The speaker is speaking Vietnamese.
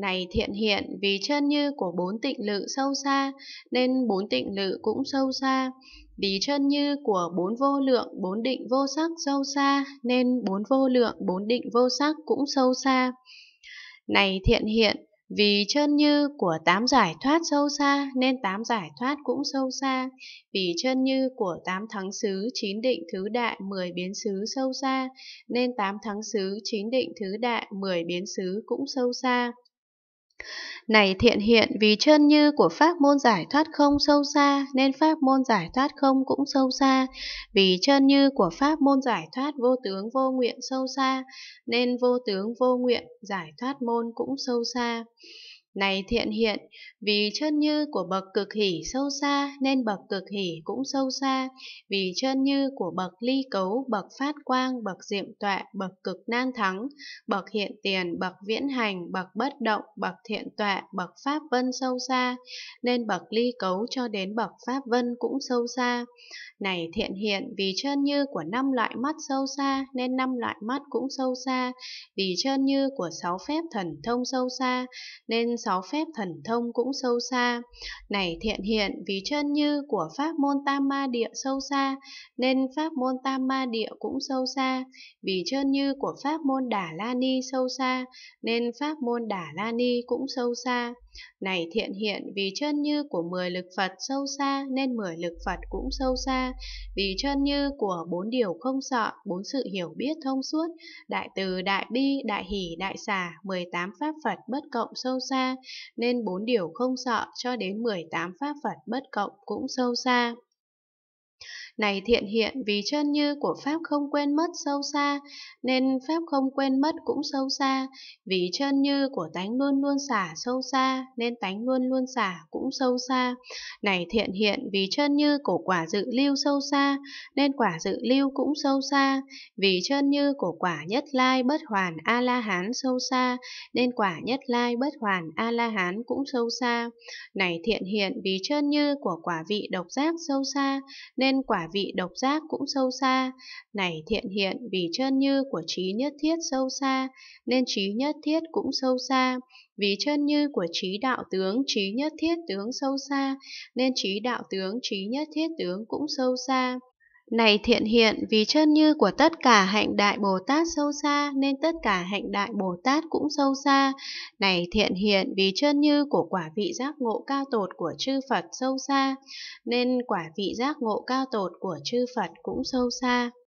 Này thiện hiện vì chân như của bốn tịnh lự sâu xa, nên bốn tịnh lự cũng sâu xa. Vì chân như của bốn vô lượng, bốn định vô sắc sâu xa, nên bốn vô lượng, bốn định vô sắc cũng sâu xa. Này thiện hiện, vì chân như của tám giải thoát sâu xa nên tám giải thoát cũng sâu xa. Vì chân như của tám thắng xứ chín định thứ đại mười biến xứ sâu xa nên tám thắng xứ chín định thứ đại mười biến xứ cũng sâu xa. Này thiện hiện vì chân như của pháp môn giải thoát không sâu xa nên pháp môn giải thoát không cũng sâu xa, vì chân như của pháp môn giải thoát vô tướng vô nguyện sâu xa nên vô tướng vô nguyện giải thoát môn cũng sâu xa. Này thiện hiện, vì chân như của bậc cực hỷ sâu xa nên bậc cực hỷ cũng sâu xa, vì chân như của bậc ly cấu, bậc phát quang, bậc diệm tọa, bậc cực nan thắng, bậc hiện tiền, bậc viễn hành, bậc bất động, bậc thiện tọa, bậc pháp vân sâu xa, nên bậc ly cấu cho đến bậc pháp vân cũng sâu xa. Này thiện hiện, vì chân như của năm loại mắt sâu xa nên năm loại mắt cũng sâu xa, vì chân như của sáu phép thần thông sâu xa nên sáu phép thần thông cũng sâu xa. Này thiện hiện vì chân như của pháp môn tam ma địa sâu xa, nên pháp môn tam ma địa cũng sâu xa. Vì chân như của pháp môn đà la ni sâu xa, nên pháp môn đà la ni cũng sâu xa. Này thiện hiện vì chân như của mười lực Phật sâu xa nên mười lực Phật cũng sâu xa, vì chân như của bốn điều không sợ, bốn sự hiểu biết thông suốt, đại từ, đại bi, đại hỷ, đại xả, 18 pháp Phật bất cộng sâu xa, nên bốn điều không sợ cho đến 18 pháp Phật bất cộng cũng sâu xa. Này thiện hiện vì chân như của Pháp không quên mất sâu xa, nên Pháp không quên mất cũng sâu xa, vì chân như của tánh luôn luôn xả sâu xa, nên tánh luôn luôn xả cũng cũng sâu xa. Này thiện hiện vì chân như của quả dự lưu sâu xa, nên quả dự lưu cũng sâu xa. Vì chân như của quả nhất lai bất hoàn A-la-hán sâu xa, nên quả nhất lai bất hoàn A-la-hán cũng sâu xa. Này thiện hiện vì chân như của quả vị độc giác sâu xa, nên quả vị độc giác cũng sâu xa. Này thiện hiện vì chân như của trí nhất thiết sâu xa, nên trí nhất thiết cũng sâu xa. Vì chân như của trí đạo tướng, trí nhất thiết tướng sâu xa, nên trí đạo tướng, trí nhất thiết tướng cũng sâu xa. Này thiện hiện, vì chân như của tất cả hạnh đại Bồ Tát sâu xa, nên tất cả hạnh đại Bồ Tát cũng sâu xa. Này thiện hiện, vì chân như của quả vị giác ngộ cao tột của chư Phật sâu xa, nên quả vị giác ngộ cao tột của chư Phật cũng sâu xa.